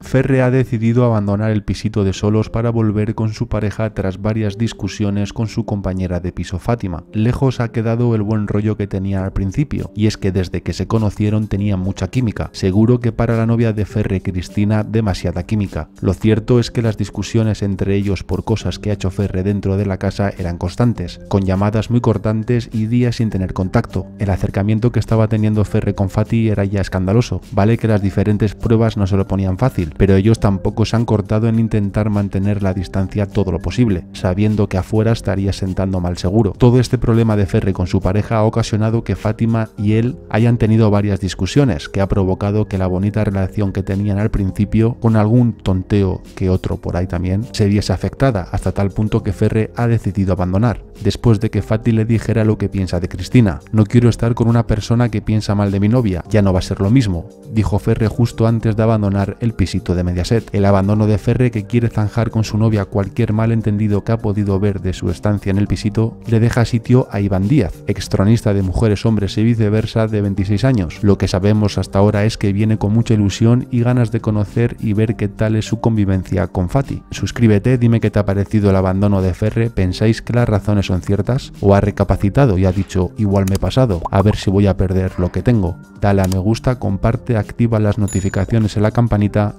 Ferre ha decidido abandonar el pisito de solos para volver con su pareja tras varias discusiones con su compañera de piso Fátima. Lejos ha quedado el buen rollo que tenía al principio, y es que desde que se conocieron tenía mucha química, seguro que para la novia de Ferre Cristina demasiada química. Lo cierto es que las discusiones entre ellos por cosas que ha hecho Ferre dentro de la casa eran constantes, con llamadas muy cortantes y días sin tener contacto. El acercamiento que estaba teniendo Ferre con Fati era ya escandaloso, vale que las diferentes pruebas no se lo ponían fácil, pero ellos tampoco se han cortado en intentar mantener la distancia todo lo posible, sabiendo que afuera estaría sentando mal seguro. Todo este problema de Ferre con su pareja ha ocasionado que Fátima y él hayan tenido varias discusiones, que ha provocado que la bonita relación que tenían al principio, con algún tonteo que otro por ahí también, se viese afectada, hasta tal punto que Ferre ha decidido abandonar, después de que Fati le dijera lo que piensa de Cristina. No quiero estar con una persona que piensa mal de mi novia, ya no va a ser lo mismo, dijo Ferre justo antes de abandonar el pisito de Mediaset, el abandono de Ferre que quiere zanjar con su novia cualquier malentendido que ha podido ver de su estancia en el pisito, le deja sitio a Iván Díaz, extronista de Mujeres, Hombres y Viceversa de 26 años. Lo que sabemos hasta ahora es que viene con mucha ilusión y ganas de conocer y ver qué tal es su convivencia con Fati. Suscríbete, dime qué te ha parecido el abandono de Ferre, ¿pensáis que las razones son ciertas? ¿O ha recapacitado y ha dicho igual me he pasado, a ver si voy a perder lo que tengo? Dale a me gusta, comparte, activa las notificaciones en la campanita